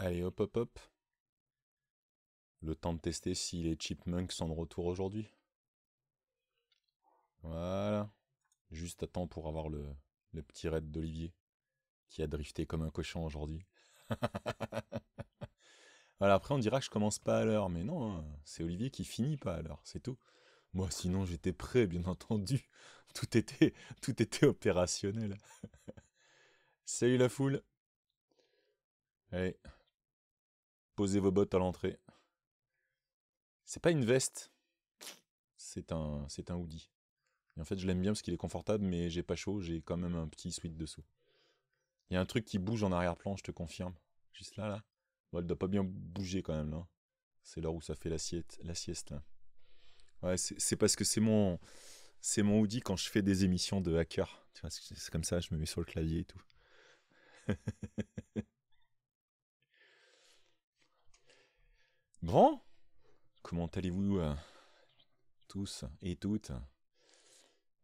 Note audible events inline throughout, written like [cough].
Allez, hop, hop, hop. Le temps de tester si les chipmunks sont de retour aujourd'hui. Voilà. Juste à temps pour avoir le, le petit raid d'Olivier, qui a drifté comme un cochon aujourd'hui. [laughs] voilà, après on dira que je commence pas à l'heure, mais non, hein, c'est Olivier qui finit pas à l'heure, c'est tout. Moi, sinon, j'étais prêt, bien entendu. [laughs] Tout était, tout était opérationnel. [laughs] Salut la foule. Allez, Posez vos bottes à l'entrée. C'est pas une veste. C'est un, c'est un hoodie. Et en fait, je l'aime bien parce qu'il est confortable, mais j'ai pas chaud, j'ai quand même un petit sweat dessous. Il y a un truc qui bouge en arrière-plan, je te confirme. Juste là, là. Bon, elle doit pas bien bouger quand même, là. C'est l'heure où ça fait la, sieste, la sieste, Ouais, c'est parce que c'est mon, c'est mon hoodie quand je fais des émissions de hacker. Tu c'est comme ça, je me mets sur le clavier et tout. [laughs] Grand Comment allez-vous euh, tous et toutes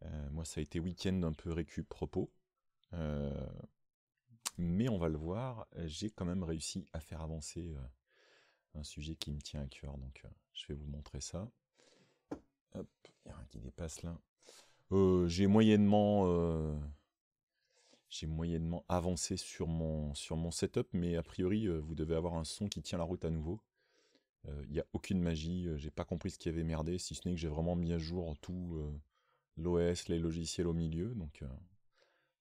euh, Moi, ça a été week-end un peu récup propos. Euh, mais on va le voir, j'ai quand même réussi à faire avancer un sujet qui me tient à cœur. Donc, je vais vous montrer ça. Hop, il n'y a rien qui dépasse là. j'ai moyennement j'ai moyennement avancé sur mon, sur mon setup, mais a priori, vous devez avoir un son qui tient la route à nouveau. Il euh, n'y a aucune magie, euh, j'ai pas compris ce qui avait merdé, si ce n'est que j'ai vraiment mis à jour tout euh, l'OS, les logiciels au milieu. Donc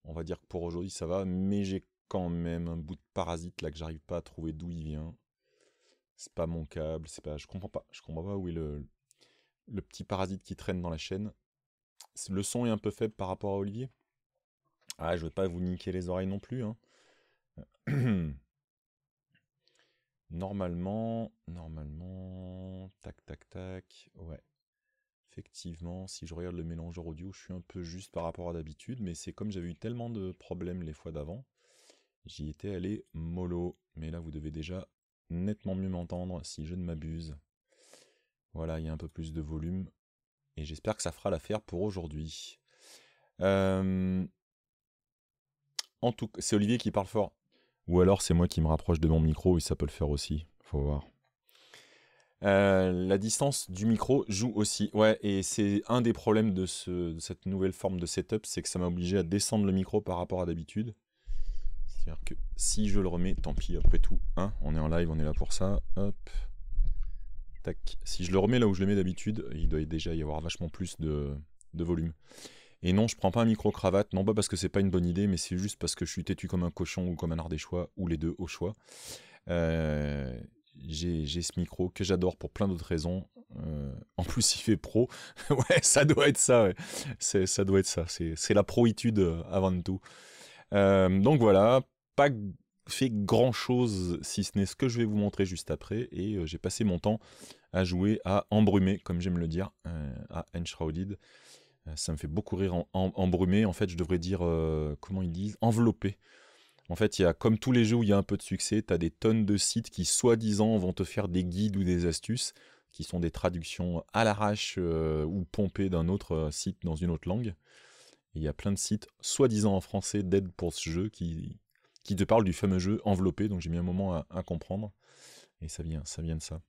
on va dire que pour aujourd'hui ça va, mais j'ai quand même un bout de parasite là que j'arrive pas à trouver d'où il vient. C'est pas mon câble, c'est pas. Je comprends pas. Je comprends pas où est le, le petit parasite qui traîne dans la chaîne. Le son est un peu faible par rapport à Olivier. Ah, je vais pas vous niquer les oreilles non plus. Hein. [clears throat] Normalement, normalement, tac tac tac, ouais. Effectivement, si je regarde le mélangeur audio, je suis un peu juste par rapport à d'habitude, mais c'est comme j'avais eu tellement de problèmes les fois d'avant, j'y étais allé mollo. Mais là, vous devez déjà nettement mieux m'entendre si je ne m'abuse. Voilà, il y a un peu plus de volume, et j'espère que ça fera l'affaire pour aujourd'hui. Euh, en tout, c'est Olivier qui parle fort. Ou alors c'est moi qui me rapproche de mon micro et ça peut le faire aussi. Faut voir. Euh, la distance du micro joue aussi. Ouais, et c'est un des problèmes de, cette nouvelle forme de setup, c'est que ça m'a obligé à descendre le micro par rapport à d'habitude. C'est-à-dire que si je le remets, tant pis, après tout, hein, on est en live, on est là pour ça. Tac. Si je le remets là où je le mets d'habitude, il doit déjà y avoir vachement plus de volume. Et non, je prends pas un micro-cravate, non pas parce que c'est pas une bonne idée, mais c'est juste parce que je suis têtu comme un cochon ou comme un ardéchois, ou les deux au choix. Euh, j'ai ce micro que j'adore pour plein d'autres raisons. Euh, en plus, il fait pro. [laughs] ouais, ça doit être ça. Ouais. Ça doit être ça. C'est la proitude euh, avant tout. donc voilà, pas fait grand chose si ce n'est ce que je vais vous montrer juste après. Et j'ai passé mon temps à jouer à embrumer, comme j'aime le dire, à Enshrouded. Euh, ça me fait beaucoup rire. En, embrumé, en fait, je devrais dire, euh, comment ils disent Enveloppé. En fait, il y a, comme tous les jeux où il y a un peu de succès, tu as des tonnes de sites qui, soi-disant, vont te faire des guides ou des astuces, qui sont des traductions à l'arrache euh, ou pompées d'un autre site dans une autre langue. il y a plein de sites, soi-disant en français, d'aide pour ce jeu, qui, qui te parlent du fameux jeu enveloppé, donc j'ai mis un moment à, à comprendre. Et ça vient, ça vient de ça.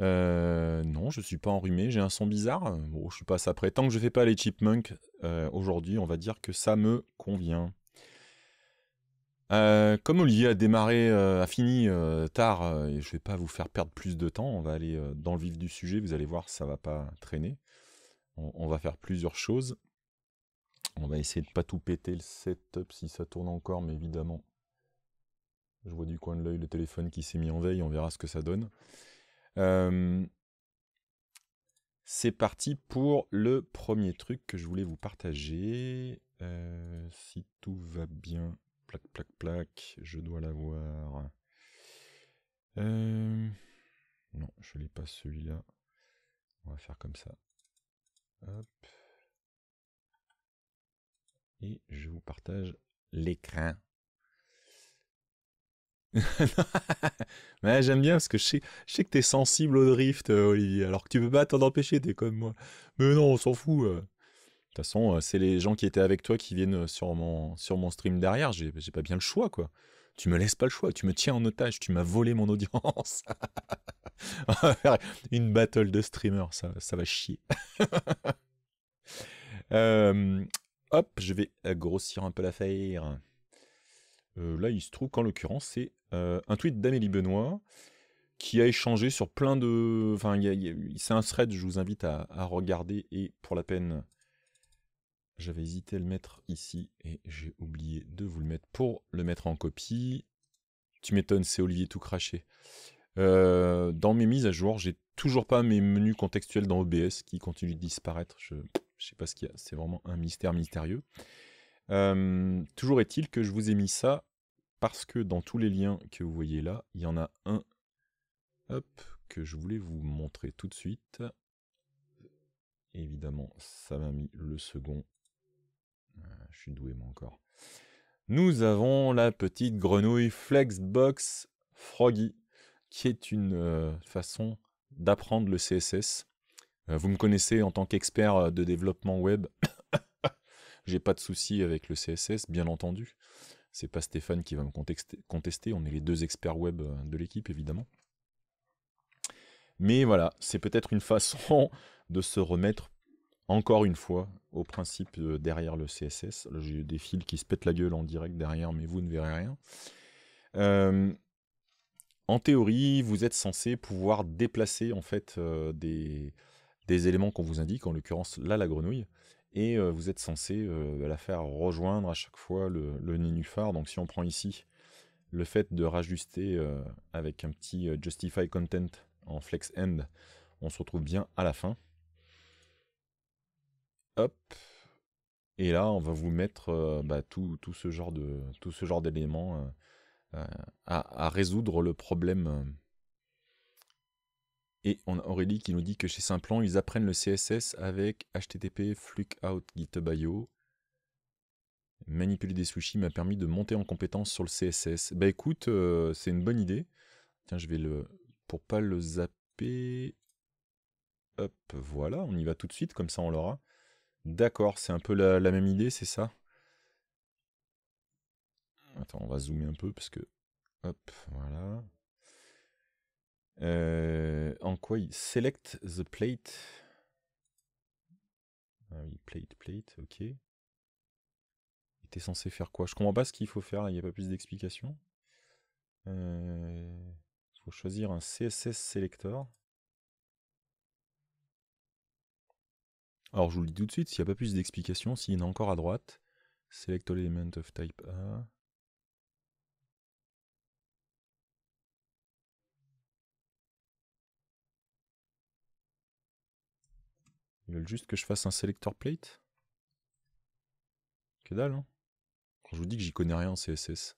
Euh, non, je ne suis pas enrhumé, j'ai un son bizarre. Bon, je suis pas ça prêt. Tant que je fais pas les chipmunks euh, aujourd'hui, on va dire que ça me convient. Euh, comme Olivier a démarré, a fini tard, et je vais pas vous faire perdre plus de temps, on va aller dans le vif du sujet, vous allez voir, ça va pas traîner. On, va faire plusieurs choses. On va essayer de pas tout péter le setup si ça tourne encore, mais évidemment, je vois du coin de l'œil le téléphone qui s'est mis en veille, on verra ce que ça donne c'est parti pour le premier truc que je voulais vous partager. Euh, si tout va bien, plaque, plaque, plaque, je dois l'avoir. non, je l'ai pas celui-là. On va faire comme ça. Et je vous partage l'écran. [laughs] mais j'aime bien parce que je sais, sais que t'es sensible au drift, euh, Olivier, alors que tu peux pas t'en empêcher, t'es comme moi. Mais non, on s'en fout. Euh. De toute façon, euh, c'est les gens qui étaient avec toi qui viennent sur mon, sur mon stream derrière, j'ai pas bien le choix, quoi. Tu me laisses pas le choix, tu me tiens en otage, tu m'as volé mon audience. [laughs] une battle de streamers, ça, ça va chier. [laughs] hop, je vais grossir un peu l'affaire. Euh, là, il se trouve qu'en l'occurrence, c'est euh, un tweet d'Amélie Benoît qui a échangé sur plein de. Enfin, c'est un thread, je vous invite à, regarder. Et pour la peine, j'avais hésité à le mettre ici et j'ai oublié de vous le mettre pour le mettre en copie. Tu m'étonnes, c'est Olivier tout craché. Euh, dans mes mises à jour, j'ai toujours pas mes menus contextuels dans OBS qui continuent de disparaître. Je, sais pas ce qu'il y a, c'est vraiment un mystère mystérieux toujours est-il que je vous ai mis ça parce que dans tous les liens que vous voyez là, il y en a un hop, que je voulais vous montrer tout de suite. Évidemment, ça m'a mis le second. Euh, je suis doué moi encore. Nous avons la petite grenouille Flexbox Froggy, qui est une euh, façon d'apprendre le CSS. Euh, vous me connaissez en tant qu'expert de développement web j'ai pas de souci avec le CSS, bien entendu. C'est pas Stéphane qui va me contester, on est les deux experts web euh, de l'équipe, évidemment. Mais voilà, c'est peut-être une [laughs] façon de se remettre encore une fois au principe euh, derrière le CSS. J'ai des fils qui se pètent la gueule en direct derrière, mais vous ne verrez rien. Euh, en théorie, vous êtes censé pouvoir déplacer en fait des, des, éléments qu'on vous indique, en l'occurrence là la grenouille, et euh, vous êtes censé euh, la faire rejoindre à chaque fois le, le nénuphar. Donc si on prend ici le fait de rajuster euh, avec un petit justify content en flex end, on se retrouve bien à la fin. Hop. Et là, on va vous mettre bah, tout, ce genre de tout ce genre d'éléments à, à, résoudre le problème et on a Aurélie qui nous dit que chez Simplon, ils apprennent le CSS avec HTTP flux Out Manipuler des sushis m'a permis de monter en compétence sur le CSS. Bah écoute, euh, c'est une bonne idée. Tiens, je vais le... Pour pas le zapper... Hop, voilà, on y va tout de suite, comme ça on l'aura. D'accord, c'est un peu la même idée, c'est ça Attends, on va zoomer un peu, parce que... Hop, voilà. Euh, en quoi il select the plate ah plate, plate, ok. Il était censé faire quoi Je comprends pas ce qu'il faut faire, il n'y a pas plus d'explications. Euh, il faut choisir un CSS selector. Alors je vous le dis tout de suite, s'il n'y a pas plus d'explications, s'il y encore à droite, select all element of type A. Ils veulent juste que je fasse un selector plate Que dalle, hein Quand je vous dis que j'y connais rien en CSS.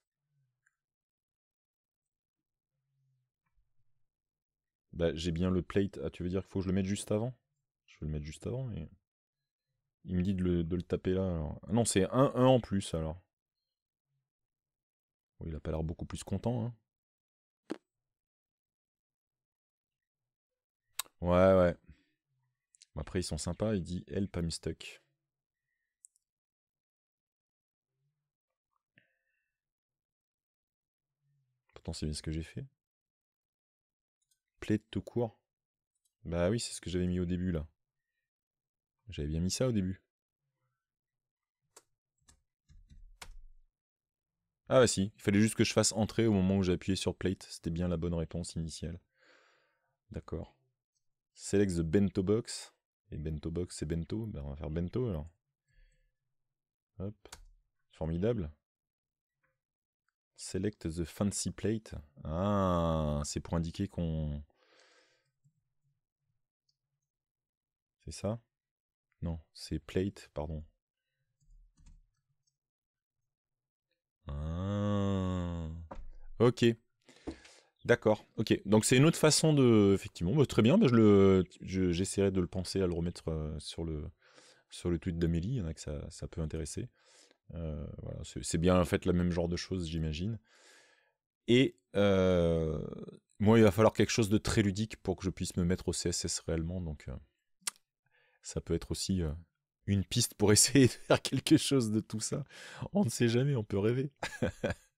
Bah, j'ai bien le plate. Ah, tu veux dire qu'il faut que je le mette juste avant Je vais le mettre juste avant, mais... Il me dit de le, taper là, ah non, c'est 1 un, un en plus, alors. Oui oh, il a pas l'air beaucoup plus content, hein. Ouais, ouais. Après, ils sont sympas, il dit help I'm stuck. Pourtant, c'est bien ce que j'ai fait. Plate tout court. Bah oui, c'est ce que j'avais mis au début là. J'avais bien mis ça au début. Ah bah si, il fallait juste que je fasse entrer au moment où j'ai appuyé sur plate, c'était bien la bonne réponse initiale. D'accord. Select the bento box. Et bento box, c'est bento. Bah, on va faire bento alors. Hop. Formidable. Select the fancy plate. Ah, c'est pour indiquer qu'on. C'est ça Non, c'est plate, pardon. Ah. Ok. D'accord, ok. Donc c'est une autre façon de... Effectivement, bah, très bien, bah, j'essaierai de le penser à le remettre euh, sur, le... sur le tweet d'Amélie, il y en a que ça, peut intéresser. Euh, c'est bien en fait le même genre de choses, j'imagine. Et euh, moi, il va falloir quelque chose de très ludique pour que je puisse me mettre au CSS réellement, donc ça peut être aussi une piste pour [laughs] essayer de faire quelque chose de tout ça. On ne sait jamais, on peut rêver. [laughs]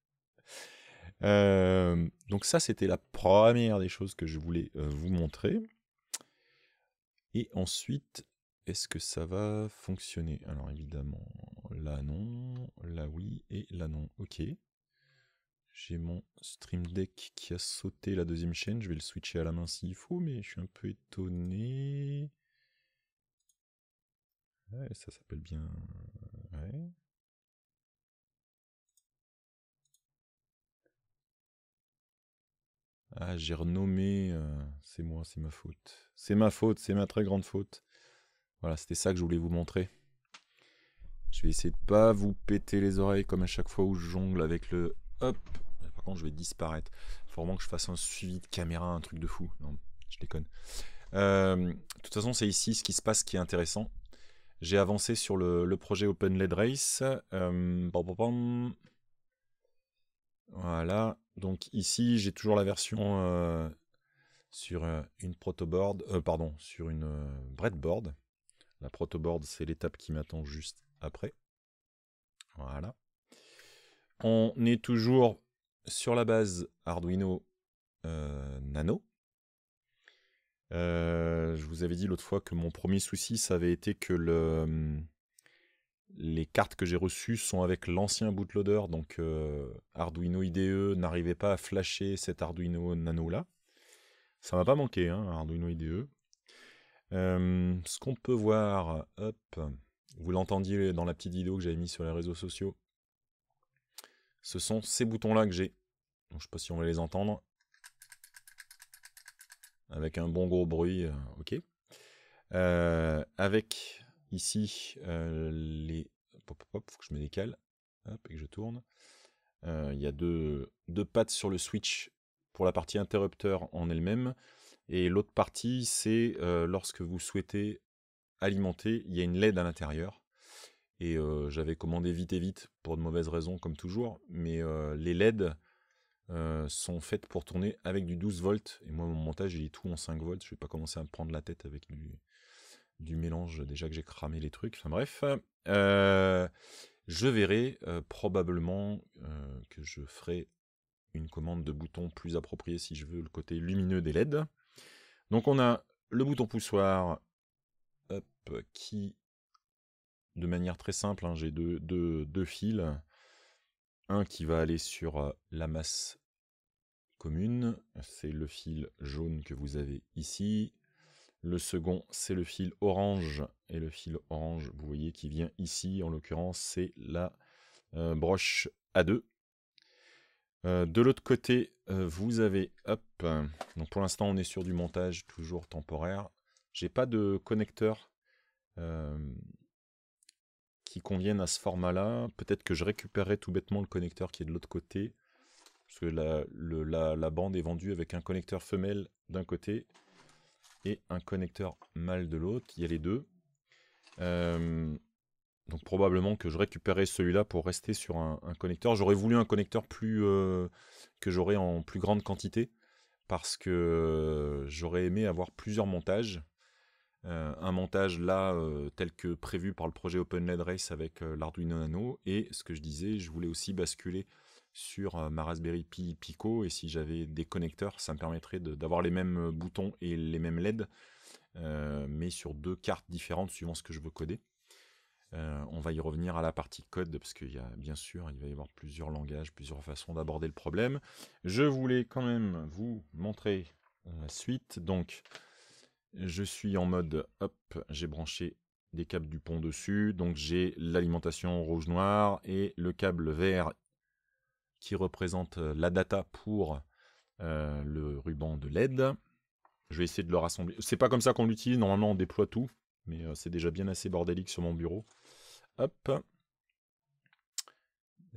Euh, donc ça, c'était la première des choses que je voulais euh, vous montrer. Et ensuite, est-ce que ça va fonctionner Alors évidemment, là non, là oui, et là non. Ok. J'ai mon Stream Deck qui a sauté la deuxième chaîne. Je vais le switcher à la main s'il faut, mais je suis un peu étonné. ça s'appelle bien... Euh, ouais. Ah, j'ai renommé, euh, c'est moi, c'est ma faute. C'est ma faute, c'est ma très grande faute. Voilà, c'était ça que je voulais vous montrer. Je vais essayer de pas vous péter les oreilles comme à chaque fois où je jongle avec le hop. Par contre, je vais disparaître. Il faut vraiment que je fasse un suivi de caméra, un truc de fou. Non, je déconne. Euh, de toute façon, c'est ici ce qui se passe qui est intéressant. J'ai avancé sur le, projet Open LED Race. Euh, voilà. Donc ici, j'ai toujours la version euh, sur euh, une protoboard, euh, pardon, sur une breadboard. La protoboard, c'est l'étape qui m'attend juste après. Voilà. On est toujours sur la base Arduino Nano. je vous avais dit l'autre fois que mon premier souci, ça avait été que le, hum, les cartes que j'ai reçues sont avec l'ancien bootloader, donc euh, Arduino IDE n'arrivait pas à flasher cet Arduino Nano là. Ça m'a pas manqué, hein, Arduino IDE. Euh, ce qu'on peut voir, vous l'entendiez dans la petite vidéo que j'avais mise sur les réseaux sociaux, ce sont ces boutons-là que j'ai. Je ne sais pas si on va les entendre. Avec un bon gros bruit, euh, ok. avec ici Hop, faut que je me décale. Hop, et que je tourne. Euh, il y a deux, deux pattes sur le switch pour la partie interrupteur en elle-même. Et l'autre partie, c'est euh, lorsque vous souhaitez alimenter, il y a une LED à l'intérieur. Et euh, j'avais commandé vite et vite, pour de mauvaises raisons comme toujours. Mais les LED sont faites pour tourner avec du 12 volts. Et moi, mon montage, il est tout en 5 volts. Je ne vais pas commencer à me prendre la tête avec du, du mélange déjà que j'ai cramé les trucs. Enfin bref, euh, je verrai euh, probablement euh, que je ferai une commande de bouton plus appropriée si je veux le côté lumineux des LED. Donc on a le bouton poussoir qui, de manière très simple, hein, j'ai deux fils. Un qui va aller sur la masse commune, c'est le fil jaune que vous avez ici, le second, c'est le fil orange. Et le fil orange, vous voyez, qui vient ici. En l'occurrence, c'est la euh, broche A2. Euh, de l'autre côté, euh, vous avez donc pour l'instant, on est sur du montage toujours temporaire. J'ai pas de connecteur qui convienne à ce format-là. Peut-être que je récupérerai tout bêtement le connecteur qui est de l'autre côté. Parce que la bande est vendue avec un connecteur femelle d'un côté et un connecteur mâle de l'autre. Il y a les deux. Euh, donc probablement que je récupérerai celui-là pour rester sur un, connecteur. J'aurais voulu un connecteur plus euh, que j'aurais en plus grande quantité parce que j'aurais aimé avoir plusieurs montages. Euh, un montage là tel que prévu par le projet Open Race avec l'Arduino Nano et ce que je disais, je voulais aussi basculer sur ma Raspberry Pi Pico et si j'avais des connecteurs, ça me permettrait d'avoir les mêmes euh, boutons et les mêmes LED, euh, mais sur deux cartes différentes suivant ce que je veux coder. Euh, on va y revenir à la partie code parce qu'il y a bien sûr, il va y avoir plusieurs langages, plusieurs façons d'aborder le problème. Je voulais quand même vous montrer la suite. Donc, je suis en mode hop, j'ai branché des câbles du pont dessus, donc j'ai l'alimentation rouge-noir et le câble vert qui représente euh, la data pour euh, le ruban de LED. Je vais essayer de le rassembler. C'est pas comme ça qu'on l'utilise, normalement on déploie tout, mais euh, c'est déjà bien assez bordélique sur mon bureau. Hop.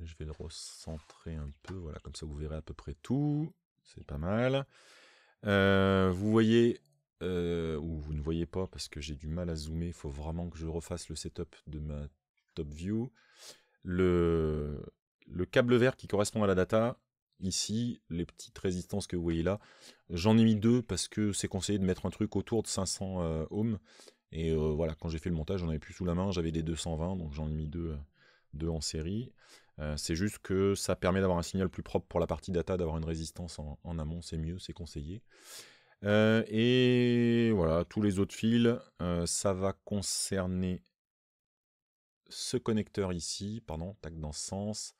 Je vais le recentrer un peu, voilà, comme ça vous verrez à peu près tout. C'est pas mal. vous voyez, ou vous ne voyez pas parce que j'ai du mal à zoomer, il faut vraiment que je refasse le setup de ma top view. Le, le câble vert qui correspond à la data, ici, les petites résistances que vous voyez là, j'en ai mis deux parce que c'est conseillé de mettre un truc autour de 500 euh, ohms. Et euh, voilà, quand j'ai fait le montage, j'en avais plus sous la main, j'avais des 220, donc j'en ai mis deux, euh, deux en série. c'est juste que ça permet d'avoir un signal plus propre pour la partie data, d'avoir une résistance en, amont, c'est mieux, c'est conseillé. et voilà, tous les autres fils, ça va concerner ce connecteur ici, pardon, tac dans ce sens,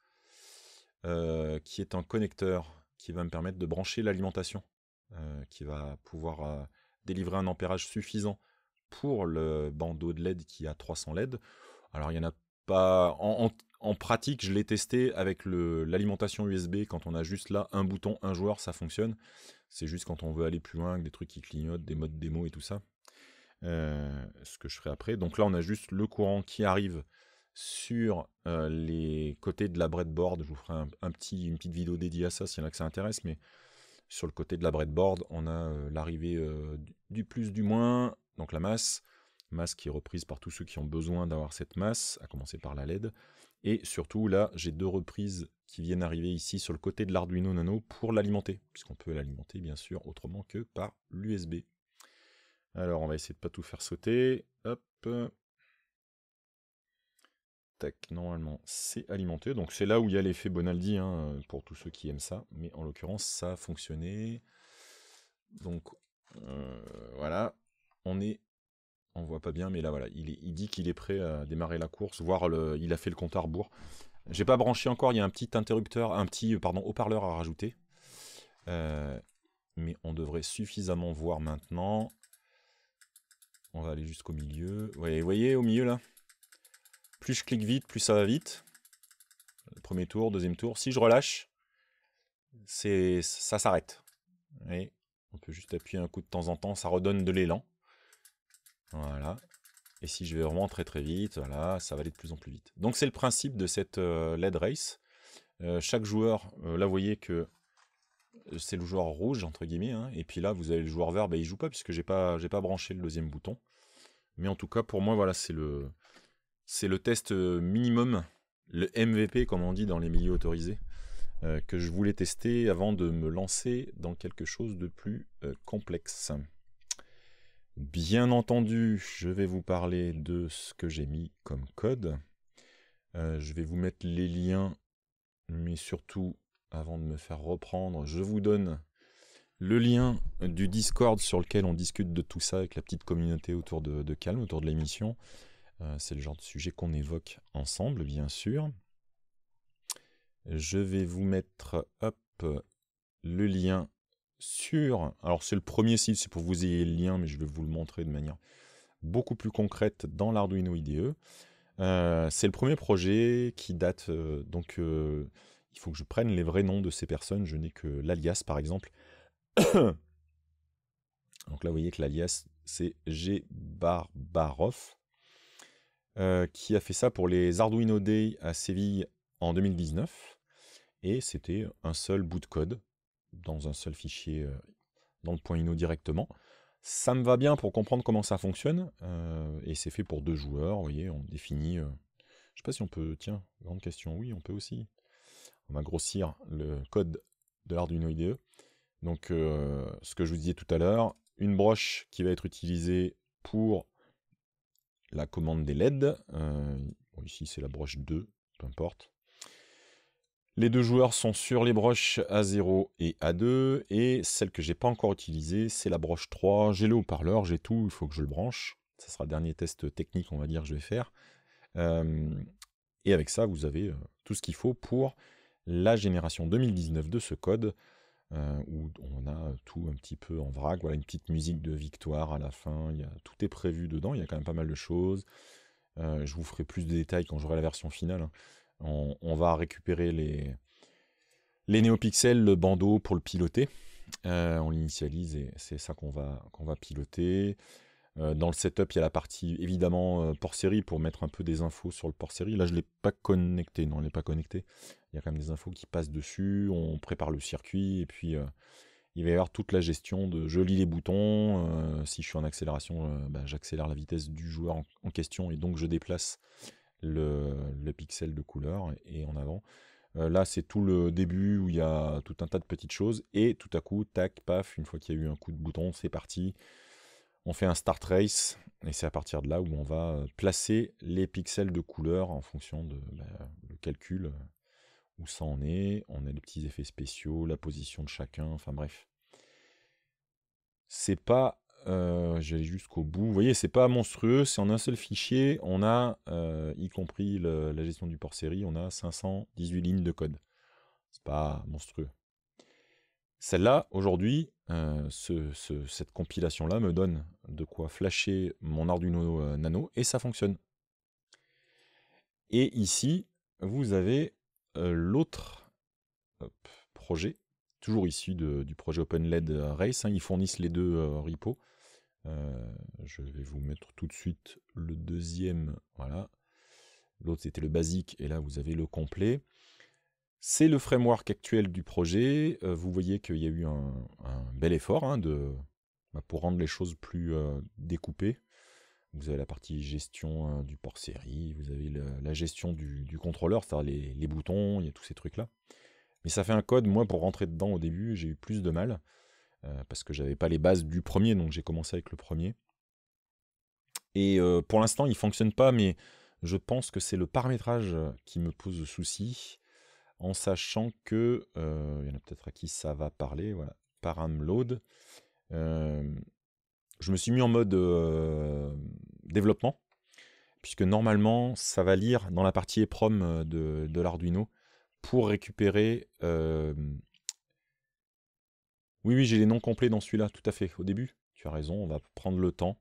euh, qui est un connecteur qui va me permettre de brancher l'alimentation, euh, qui va pouvoir euh, délivrer un ampérage suffisant pour le bandeau de LED qui a 300 LED. Alors il n'y en a pas en, pratique, je l'ai testé avec l'alimentation USB. Quand on a juste là un bouton, un joueur, ça fonctionne. C'est juste quand on veut aller plus loin, avec des trucs qui clignotent, des modes démo et tout ça. ce que je ferai après. Donc là, on a juste le courant qui arrive sur les côtés de la breadboard. Je vous ferai une petite vidéo dédiée à ça s'il y en a que ça intéresse, mais sur le côté de la breadboard, on a l'arrivée du plus du moins, donc la masse, masse qui est reprise par tous ceux qui ont besoin d'avoir cette masse, à commencer par la LED. Et surtout, là, j'ai deux reprises qui viennent arriver ici sur le côté de l'Arduino Nano pour l'alimenter, puisqu'on peut l'alimenter, bien sûr, autrement que par l'USB. Alors, on va essayer de pas tout faire sauter. Hop, Tac, normalement c'est alimenté. Donc c'est là où il y a l'effet Bonaldi hein, euh, pour tous ceux qui aiment ça. Mais en l'occurrence ça a fonctionné. Donc euh, voilà, on est... On voit pas bien, mais là voilà, il, dit qu'il est prêt à démarrer la course, voire il a fait le compte à rebours. J'ai pas branché encore, il y a un petit interrupteur, un petit euh, pardon haut-parleur à rajouter. mais on devrait suffisamment voir maintenant. On va aller jusqu'au milieu. vous voyez au milieu là plus je clique vite, plus ça va vite. premier tour, deuxième tour. Si je relâche, c'est ça s'arrête. on peut juste appuyer un coup de temps en temps, ça redonne de l'élan. Voilà. Et si je vais vraiment très très vite, voilà, ça va aller de plus en plus vite. Donc c'est le principe de cette euh, LED Race. Euh, chaque joueur, euh, là vous voyez que c'est le joueur rouge, entre guillemets. Hein, et puis là, vous avez le joueur vert, il ben, il joue pas puisque j'ai pas, pas branché le deuxième bouton. Mais en tout cas, pour moi, voilà, c'est le, c'est le test euh, minimum, le MVP comme on dit dans les milieux autorisés, euh, que je voulais tester avant de me lancer dans quelque chose de plus euh, complexe. Bien entendu, je vais vous parler de ce que j'ai mis comme code. je vais vous mettre les liens, mais surtout, avant de me faire reprendre, je vous donne le lien du Discord sur lequel on discute de tout ça avec la petite communauté autour de, de Calme, autour de l'émission. Euh, c'est le genre de sujet qu'on évoque ensemble, bien sûr. Je vais vous mettre le lien sur... Alors c'est le premier site, c'est pour vous ayez le lien, mais je vais vous le montrer de manière beaucoup plus concrète dans l'Arduino IDE. Euh, c'est le premier projet qui date, euh, donc il faut que je prenne les vrais noms de ces personnes, je n'ai que l'alias par exemple. [coughs] donc là vous voyez que l'alias c'est G. Barbarov. Euh, qui a fait ça pour les Arduino Day à Séville en 2019. Et c'était un seul bout de code dans un seul fichier euh, dans le .ino directement. Ça me va bien pour comprendre comment ça fonctionne. Euh, et c'est fait pour deux joueurs, vous voyez, on définit... je ne sais pas si on peut... Tiens, grande question, oui, on peut aussi. On va grossir le code de l'Arduino IDE. Donc, ce que je vous disais tout à l'heure, une broche qui va être utilisée pour la commande des LED. Euh, ici, c'est la broche 2, peu importe. Les deux joueurs sont sur les broches A0 et A2, et celle que j'ai pas encore utilisée, c'est la broche 3. J'ai le haut-parleur, j'ai tout, il faut que je le branche. Ce sera dernier test technique, on va dire, que je vais faire. Euh, et avec ça, vous avez euh, tout ce qu'il faut pour la génération 2019 de ce code. Euh, où on a tout un petit peu en vrac. Voilà, une petite musique de victoire à la fin. tout est prévu dedans. Il y a quand même pas mal de choses. Euh, je vous ferai plus de détails quand j'aurai la version finale. Hein. On, va récupérer les, les néopixels, le bandeau pour le piloter. Euh, on l'initialise et c'est ça qu'on va, qu'on va piloter. Euh, dans le setup, il y a la partie évidemment euh, port-série pour mettre un peu des infos sur le port-série. Là, je ne l'ai pas connecté. Non, il n'est pas connecté. Il y a quand même des infos qui passent dessus. On prépare le circuit et puis euh, il va y avoir toute la gestion de je lis les boutons, si je suis en accélération, bah, j'accélère la vitesse du joueur en, question et donc je déplace le, pixel de couleur et en avant. là, c'est tout le début où il y a tout un tas de petites choses et tout à coup, tac, paf, une fois qu'il y a eu un coup de bouton, c'est parti. On fait un start race et c'est à partir de là où on va euh, placer les pixels de couleur en fonction de bah, le calcul euh, où ça en est. On a les petits effets spéciaux, la position de chacun, enfin bref. C'est pas euh, j'allais jusqu'au bout. Vous voyez, c'est pas monstrueux, c'est en un seul fichier. On a, y compris la gestion du port série, on a 518 lignes de code. C'est pas monstrueux. Celle-là, aujourd'hui, euh, cette compilation-là me donne de quoi flasher mon Arduino euh, Nano et ça fonctionne. Et ici, vous avez euh, l'autre projet, toujours issu du projet OpenLED Race. Hein. ils fournissent les deux repos. je vais vous mettre tout de suite le deuxième. Voilà. L'autre c'était le basique et là vous avez le complet. C'est le framework actuel du projet. Euh, vous voyez qu'il y a eu un, bel effort hein, bah, pour rendre les choses plus euh, découpées. Vous avez la partie gestion euh, du port série, vous avez la gestion du, contrôleur, c'est-à-dire les, boutons, il y a tous ces trucs-là. Mais ça fait un code, moi, pour rentrer dedans au début, j'ai eu plus de mal, parce que j'avais pas les bases du premier, donc j'ai commencé avec le premier. Et pour l'instant, il fonctionne pas, mais je pense que c'est le paramétrage qui me pose souci en sachant que, euh, il y en a peut-être à qui ça va parler, voilà, par euh, je me suis mis en mode euh, développement, puisque normalement, ça va lire dans la partie EPROM de, de l'Arduino pour récupérer... oui, oui, j'ai les noms complets dans celui-là, tout à fait, au début. Tu as raison, on va prendre le temps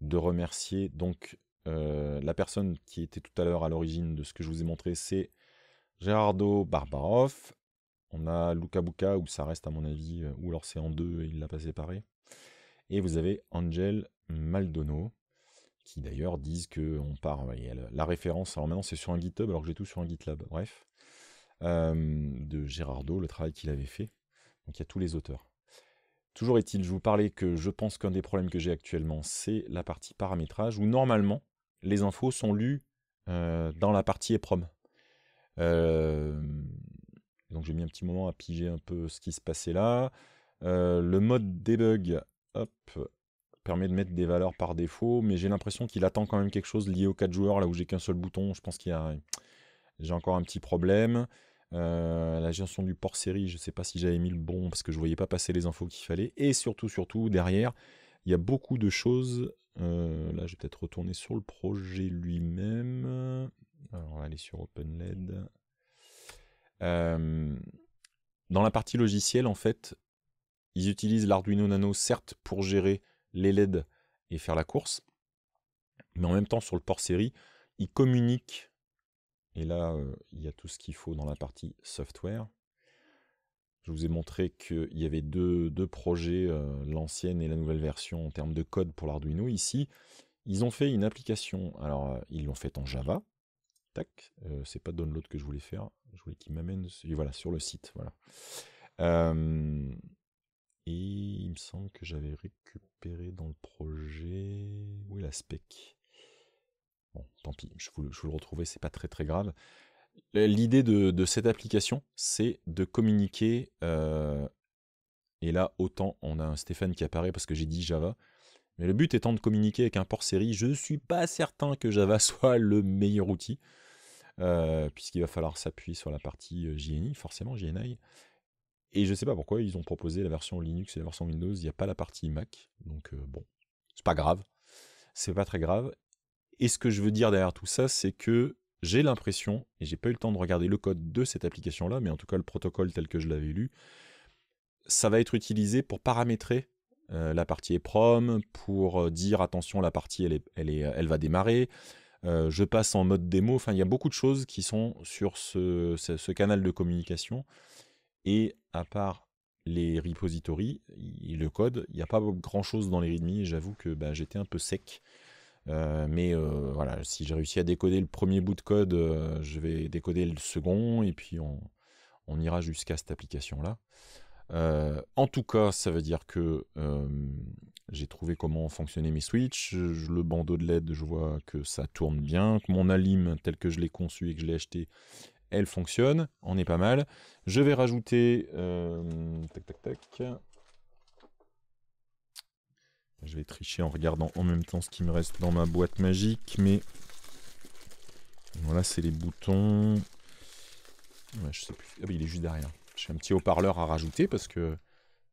de remercier donc la personne qui était tout à l'heure à l'origine de ce que je vous ai montré, c'est Gerardo Barbaroff. On a Luca Buca, où ça reste à mon avis, euh, ou alors c'est en deux et il l'a pas séparé. Et vous avez Angel Maldono, qui d'ailleurs disent que on part. La référence, alors maintenant c'est sur un GitHub, alors que j'ai tout sur un GitLab, bref. Euh, de Gerardo, le travail qu'il avait fait. Donc il y a tous les auteurs. Toujours est-il, je vous parlais que je pense qu'un des problèmes que j'ai actuellement, c'est la partie paramétrage, où normalement, les infos sont lues euh, dans la partie EPROM. Euh, donc j'ai mis un petit moment à piger un peu ce qui se passait là. Euh, le mode debug, permet de mettre des valeurs par défaut, mais j'ai l'impression qu'il attend quand même quelque chose lié aux 4 joueurs, là où j'ai qu'un seul bouton, je pense qu'il y a... J'ai encore un petit problème. Euh, la gestion du port série, je ne sais pas si j'avais mis le bon, parce que je ne voyais pas passer les infos qu'il fallait. Et surtout, surtout, derrière, il y a beaucoup de choses... là, je vais peut-être retourner sur le projet lui-même on va aller sur OpenLED. Euh, dans la partie logicielle, en fait, ils utilisent l'Arduino Nano, certes, pour gérer les LED et faire la course, mais en même temps, sur le port série, ils communiquent. Et là, euh, il y a tout ce qu'il faut dans la partie software. Je vous ai montré qu'il y avait deux, projets, euh, l'ancienne et la nouvelle version, en termes de code pour l'Arduino. Ici, ils ont fait une application. Alors, ils l'ont fait en Java, euh, c'est pas download que je voulais faire, je voulais qu'il m'amène voilà, sur le site. Voilà. Euh, et il me semble que j'avais récupéré dans le projet. Où est la spec Bon, tant pis, je vous, le, retrouvais, c'est pas très très grave. L'idée de, cette application, c'est de communiquer. Euh, et là, autant on a un Stéphane qui apparaît parce que j'ai dit Java. Mais le but étant de communiquer avec un port série, je suis pas certain que Java [laughs] soit le meilleur outil. Euh, puisqu'il va falloir s'appuyer sur la partie euh, JNI, forcément JNI. Et je sais pas pourquoi ils ont proposé la version Linux et la version Windows, il n'y a pas la partie Mac. Donc euh, bon, c'est pas grave. C'est pas très grave. Et ce que je veux dire derrière tout ça, c'est que j'ai l'impression, et j'ai pas eu le temps de regarder le code de cette application-là, mais en tout cas le protocole tel que je l'avais lu, ça va être utilisé pour paramétrer la partie EPROM, pour dire attention, la partie elle, est, elle va démarrer, euh, je passe en mode démo. Enfin, il y a beaucoup de choses qui sont sur ce, canal de communication. Et à part les repositories, et le code, il n'y a pas grand chose dans les readme. J'avoue que bah, j'étais un peu sec. Euh, mais euh, voilà, si j'ai réussi à décoder le premier bout de code, je vais décoder le second et puis on, on ira jusqu'à cette application-là. en tout cas, ça veut dire que j'ai trouvé comment fonctionnaient mes switches, le bandeau de LED, je vois que ça tourne bien, mon alim tel que je l'ai conçu et que je l'ai acheté, elle fonctionne, on est pas mal. Je vais rajouter... Euh, tac, tac, tac. Je vais tricher en regardant en même temps ce qui me reste dans ma boîte magique, mais... Voilà, c'est les boutons. Ouais, je sais plus. Ah, il est juste derrière. J'ai un petit haut-parleur à rajouter parce que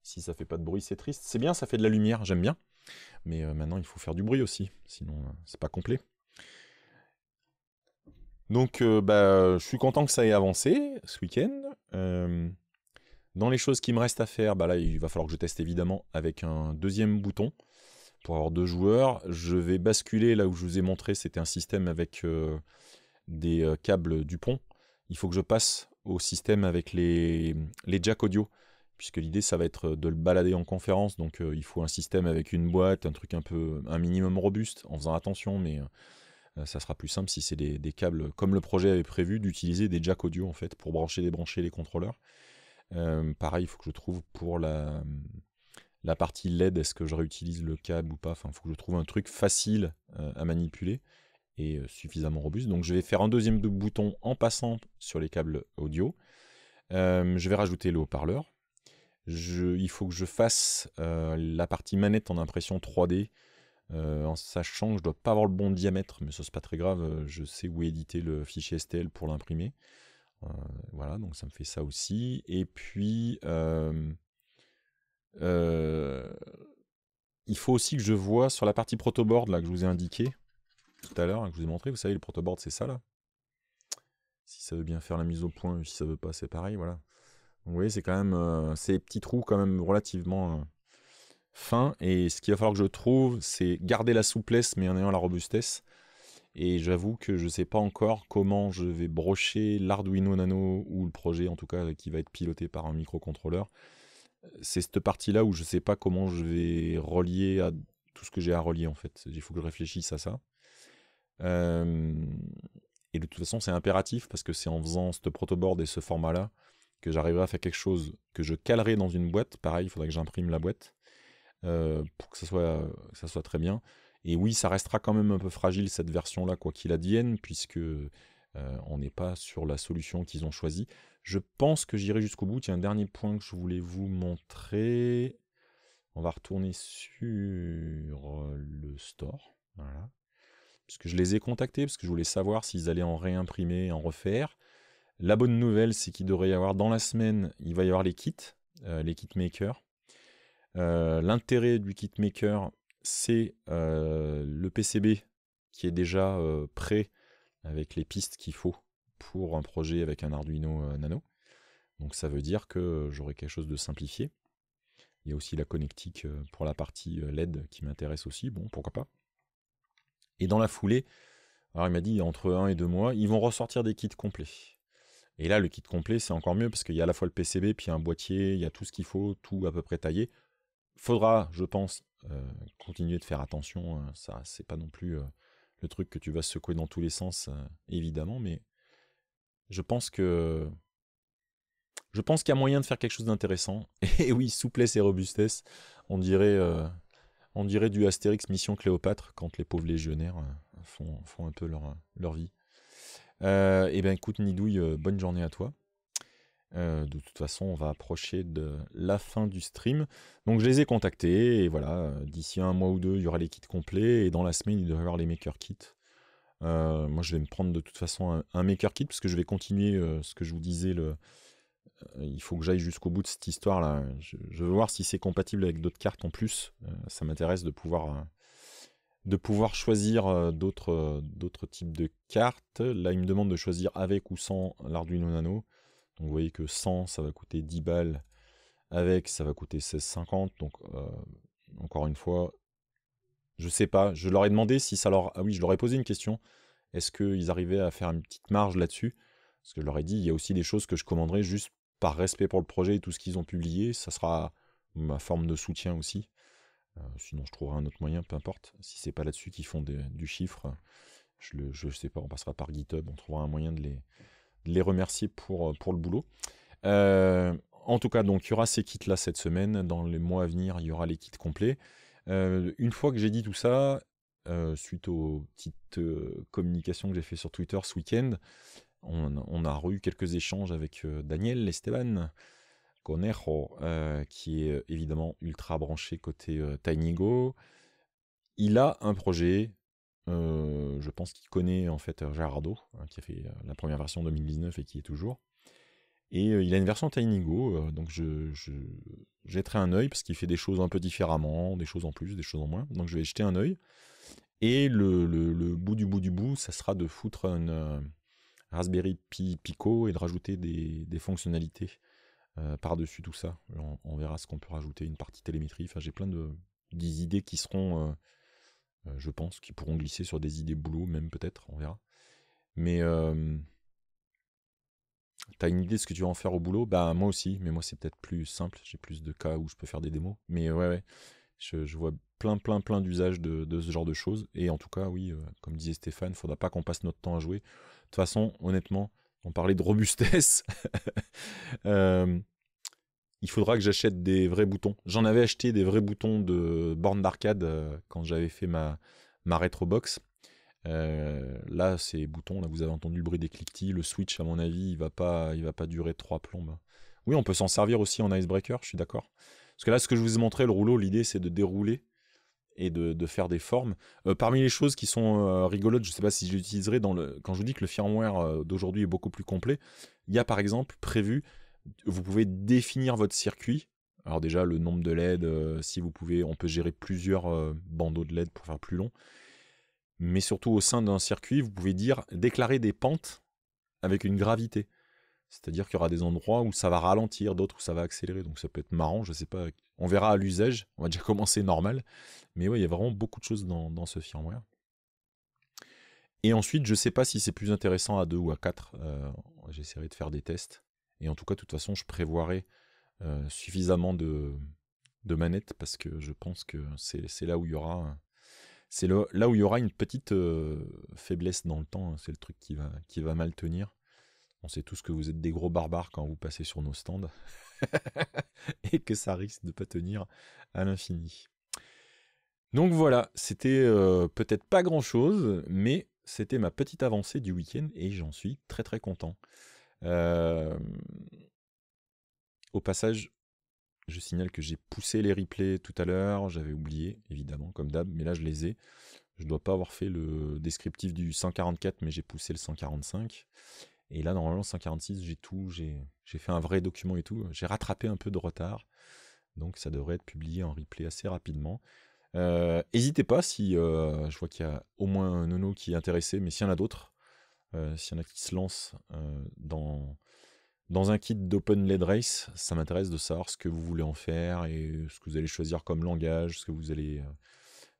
si ça fait pas de bruit, c'est triste. C'est bien, ça fait de la lumière, j'aime bien. Mais euh, maintenant, il faut faire du bruit aussi, sinon ce euh, c'est pas complet. Donc, euh, bah, je suis content que ça ait avancé ce week-end. dans les choses qui me restent à faire, bah là, il va falloir que je teste évidemment avec un deuxième bouton pour avoir deux joueurs. Je vais basculer là où je vous ai montré, c'était un système avec des câbles du pont. Il faut que je passe au système avec les, les jacks audio puisque l'idée ça va être euh, de le balader en conférence, donc euh, il faut un système avec une boîte, un truc un peu, un minimum robuste, en faisant attention, mais euh, ça sera plus simple si c'est des, câbles, comme le projet avait prévu, d'utiliser des jacks audio en fait, pour brancher, débrancher les contrôleurs. pareil, il faut que je trouve pour la, la partie LED, est-ce que je réutilise le câble ou pas, enfin il faut que je trouve un truc facile à manipuler et suffisamment robuste. Donc je vais faire un deuxième bouton en passant sur les câbles audio. je vais rajouter le haut-parleur il faut que je fasse euh, la partie manette en impression 3D, euh, en sachant que je dois pas avoir le bon diamètre, mais ça c'est pas très grave, euh, je sais où éditer le fichier STL pour l'imprimer. voilà, donc ça me fait ça aussi. Et puis, il faut aussi que je vois sur la partie protoboard là, que je vous ai indiqué tout à l'heure, hein, que je vous ai montré, vous savez, le protoboard c'est ça là. Si ça veut bien faire la mise au point, si ça veut pas, c'est pareil, voilà voyez, c'est quand même euh, ces petits trous quand même relativement euh, fins. Et ce qu'il va falloir que je trouve, c'est garder la souplesse, mais en ayant la robustesse. Et j'avoue que je ne sais pas encore comment je vais brocher l'Arduino Nano ou le projet, en tout cas, qui va être piloté par un microcontrôleur. C'est cette partie-là où je ne sais pas comment je vais relier à tout ce que j'ai à relier, en fait. Il faut que je réfléchisse à ça. Euh, et de toute façon, c'est impératif parce que c'est en faisant ce protoboard et ce format-là que j'arriverai à faire quelque chose que je calerai dans une boîte. Pareil, il faudrait que j'imprime la boîte euh, pour que ça, soit, ça soit très bien. Et oui, ça restera quand même un peu fragile cette version-là, quoi qu'il advienne, puisque euh, on n'est pas sur la solution qu'ils ont choisie. Je pense que j'irai jusqu'au bout. Il y a un dernier point que je voulais vous montrer. On va retourner sur le store. Voilà. Parce que je les ai contactés, parce que je voulais savoir s'ils allaient en réimprimer, en refaire. La bonne nouvelle, c'est qu'il devrait y avoir dans la semaine, il va y avoir les kits, euh, les kits makers. Euh, l'intérêt du kit maker, c'est euh, le PCB qui est déjà prêt avec les pistes qu'il faut pour un projet avec un Arduino Nano. Donc ça veut dire que j'aurai quelque chose de simplifié. Il y a aussi la connectique pour la partie LED qui m'intéresse aussi, bon pourquoi pas. Et dans la foulée, alors il m'a dit entre 1 et 2 mois, ils vont ressortir des kits complets. Et là, le kit complet, c'est encore mieux parce qu'il y a à la fois le PCB, puis un boîtier, il y a tout ce qu'il faut, tout à peu près taillé. Faudra, je pense, euh, continuer de faire attention. Euh, ça, c'est pas non plus euh, le truc que tu vas secouer dans tous les sens, évidemment, mais je pense que. Je pense qu'il y a moyen de faire quelque chose d'intéressant. [laughs] Et oui, souplesse et robustesse, on dirait, on dirait du Astérix Mission Cléopâtre quand les pauvres légionnaires font, font un peu leur, leur vie. Euh, eh et bien écoute, Nidouille, euh, bonne journée à toi. Euh, de toute façon, on va approcher de la fin du stream. Donc je les ai contactés, et voilà, d'ici un mois ou deux, il y aura les kits complets, et dans la semaine, il devrait y avoir les maker kits. moi, je vais me prendre de toute façon un, maker kit, parce que je vais continuer ce que je vous disais, il faut que j'aille jusqu'au bout de cette histoire-là. je, veux voir si c'est compatible avec d'autres cartes en plus. ça m'intéresse de pouvoir de pouvoir choisir euh, euh, d'autres types de cartes. Là, il me demande de choisir avec ou sans l'Arduino Nano. Donc vous voyez que sans, ça va coûter 10 balles. Avec, ça va coûter 16,50. Donc, euh, encore une fois, je sais pas. Je leur ai demandé si ça leur... Ah oui, je leur ai posé une question. Est-ce qu'ils arrivaient à faire une petite marge là-dessus Parce que je leur ai dit, il y a aussi des choses que je commanderai juste par respect pour le projet et tout ce qu'ils ont publié. Ça sera ma forme de soutien aussi. Euh, sinon, je trouverai un autre moyen, peu importe. Si c'est pas là-dessus qu'ils font des, du chiffre, je ne je sais pas, on passera par GitHub, on trouvera un moyen de les, les remercier pour, euh, pour le boulot. Euh, en tout cas, donc, il y aura ces kits-là cette semaine. Dans les mois à venir, il y aura les kits complets. une fois que j'ai dit tout ça, suite aux petites communications que j'ai fait sur Twitter ce week-end, on, on, a eu quelques échanges avec Daniel Esteban, Conejo, euh, qui est euh, évidemment ultra branché côté euh, Tainigo. Il a un projet, je pense qu'il connaît en fait Gerardo, hein, qui a fait la première version 2019 et qui est toujours. Et il a une version Tainigo, donc je, jetterai un œil parce qu'il fait des choses un peu différemment, des choses en plus, des choses en moins. Donc je vais jeter un œil. Et le, bout du bout du bout, ça sera de foutre un Raspberry Pi Pico et de rajouter des fonctionnalités euh, par-dessus tout ça. On, verra ce qu'on peut rajouter, une partie télémétrie. Enfin, j'ai plein de des idées qui seront, euh, euh, je pense, qui pourront glisser sur des idées boulot, même peut-être, on verra. Mais t'as une idée de ce que tu vas en faire au boulot Bah moi aussi, mais moi c'est peut-être plus simple. J'ai plus de cas où je peux faire des démos. Mais ouais, je, vois plein, plein, plein d'usages de, de, ce genre de choses. Et en tout cas, oui, comme disait Stéphane, faudra pas qu'on passe notre temps à jouer. De toute façon, honnêtement, on parlait de robustesse. [laughs] Euh, il faudra que j'achète des vrais boutons. J'en avais acheté des vrais boutons de borne d'arcade euh, quand j'avais fait ma, ma Retrobox. Euh, là, ces boutons, là, vous avez entendu le bruit des cliquetis. Le Switch, à mon avis, il va pas, il va pas durer trois plombes. Oui, on peut s'en servir aussi en icebreaker, je suis d'accord. Parce que là, ce que je vous ai montré, le rouleau, l'idée, c'est de dérouler et de, faire des formes. Euh, parmi les choses qui sont euh, rigolotes, je ne sais pas si j'utiliserai dans le quand je vous dis que le firmware euh, d'aujourd'hui est beaucoup plus complet, il y a par exemple prévu, vous pouvez définir votre circuit. Alors déjà le nombre de LED, si vous pouvez, on peut gérer plusieurs bandeaux de LED pour faire plus long. Mais surtout au sein d'un circuit, vous pouvez dire déclarer des pentes avec une gravité. C'est-à-dire qu'il y aura des endroits où ça va ralentir, d'autres où ça va accélérer. Donc ça peut être marrant, je ne sais pas on verra à l'usage. On va déjà commencer normal. Mais ouais, il y a vraiment beaucoup de choses dans, ce firmware. Et ensuite, je ne sais pas si c'est plus intéressant à 2 ou à 4. Euh, j'essaierai de faire des tests. Et en tout cas, de toute façon, je prévoirai euh, suffisamment de, manettes parce que je pense que c'est là où il y aura. C'est là où il y aura une petite euh, faiblesse dans le temps. Hein. C'est le truc qui va mal tenir. On sait tous que vous êtes des gros barbares quand vous passez sur nos stands [laughs] et que ça risque de pas tenir à l'infini. Donc voilà, c'était euh, peut-être pas grand chose, mais c'était ma petite avancée du week-end et j'en suis très très content. Euh, au passage, je signale que j'ai poussé les replays tout à l'heure, j'avais oublié évidemment comme d'hab, mais là je les ai. Je dois pas avoir fait le descriptif du 144, mais j'ai poussé le 145. Et là, normalement, 146, j'ai tout, j'ai fait un vrai document et tout. J'ai rattrapé un peu de retard. Donc, ça devrait être publié en replay assez rapidement. N'hésitez euh, pas si euh, je vois qu'il y a au moins un nono qui est intéressé, mais s'il y en a d'autres, euh, s'il y en a qui se lancent dans, dans un kit d'Open LED Race, ça m'intéresse de savoir ce que vous voulez en faire et ce que vous allez choisir comme langage, ce que vous allez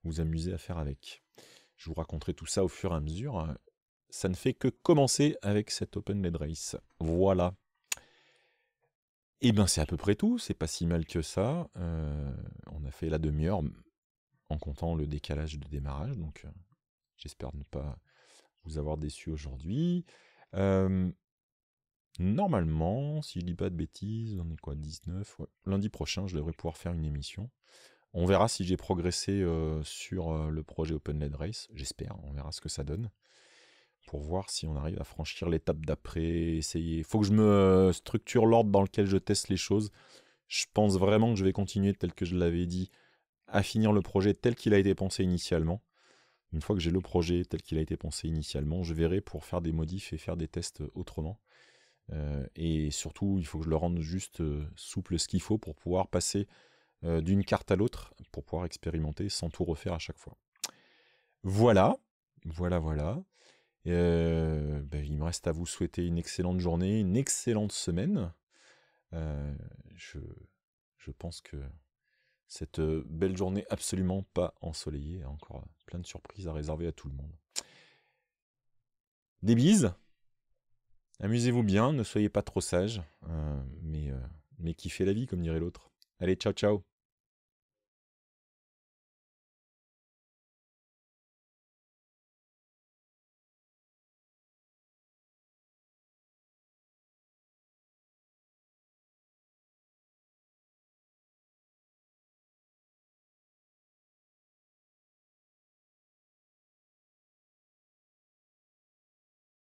vous amuser à faire avec. Je vous raconterai tout ça au fur et à mesure ça ne fait que commencer avec cette Open Race. Voilà. Et eh bien c'est à peu près tout, c'est pas si mal que ça. Euh, on a fait la demi-heure en comptant le décalage de démarrage, donc euh, j'espère ne pas vous avoir déçu aujourd'hui. Euh, normalement, si je dis pas de bêtises, on est quoi 19 Lundi prochain, je devrais pouvoir faire une émission. On verra si j'ai progressé sur le projet Open Race, j'espère, on verra ce que ça donne pour voir si on arrive à franchir l'étape d'après, essayer. Faut que je me euh, structure l'ordre dans lequel je teste les choses. Je pense vraiment que je vais continuer, tel que je l'avais dit, à finir le projet tel qu'il a été pensé initialement. Une fois que j'ai le projet tel qu'il a été pensé initialement, je verrai pour faire des modifs et faire des tests euh, autrement. Euh, et surtout, il faut que je le rende juste souple ce qu'il faut pour pouvoir passer d'une carte à l'autre, pour pouvoir expérimenter sans tout refaire à chaque fois. Voilà, voilà, voilà. Euh, bah, il me reste à vous souhaiter une excellente journée, une excellente semaine. Euh, je, pense que cette euh, belle journée absolument pas ensoleillée a encore plein de surprises à réserver à tout le monde. Des bises, amusez-vous bien, ne soyez pas trop sages, mais, mais kiffez la vie comme dirait l'autre. Allez, ciao ciao